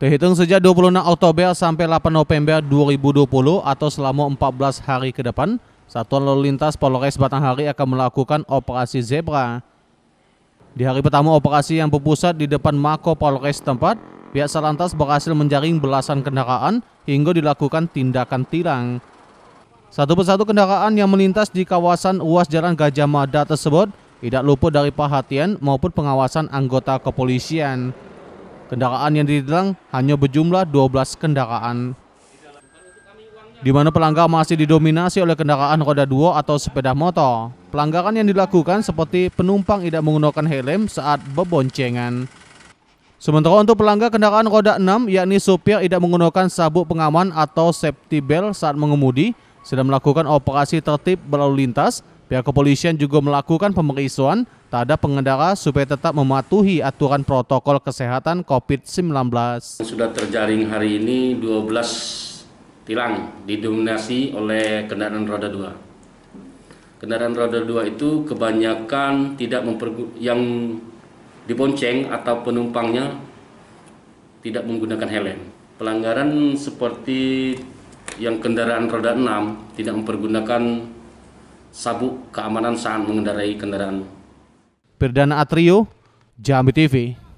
Terhitung sejak 26 Oktober sampai 8 November 2020 atau selama 14 hari ke depan, Satuan Lalu Lintas Polres Batanghari akan melakukan operasi zebra. Di hari pertama operasi yang berpusat di depan Mako Polres tempat, pihak Salantas berhasil menjaring belasan kendaraan hingga dilakukan tindakan tilang. Satu persatu kendaraan yang melintas di kawasan uas Jalan Gajah Mada tersebut tidak luput dari perhatian maupun pengawasan anggota kepolisian. Kendaraan yang ditilang hanya berjumlah 12 kendaraan. Di mana pelanggar masih didominasi oleh kendaraan roda dua atau sepeda motor. Pelanggaran yang dilakukan seperti penumpang tidak menggunakan helm saat beboncengan. Sementara untuk pelanggar kendaraan roda 6, yakni supir tidak menggunakan sabuk pengaman atau safety belt saat mengemudi, sedang melakukan operasi tertib berlalu lintas Pihak kepolisian juga melakukan pemeriksaan terhadap pengendara supaya tetap mematuhi aturan protokol kesehatan COVID-19. Sudah terjaring hari ini 12 tilang didominasi oleh kendaraan roda 2. Kendaraan roda 2 itu kebanyakan tidak mempergu yang dibonceng atau penumpangnya tidak menggunakan helm. Pelanggaran seperti yang kendaraan roda 6 tidak mempergunakan sabuk keamanan saat mengendarai kendaraan. Perdana Atrio, Jambi TV.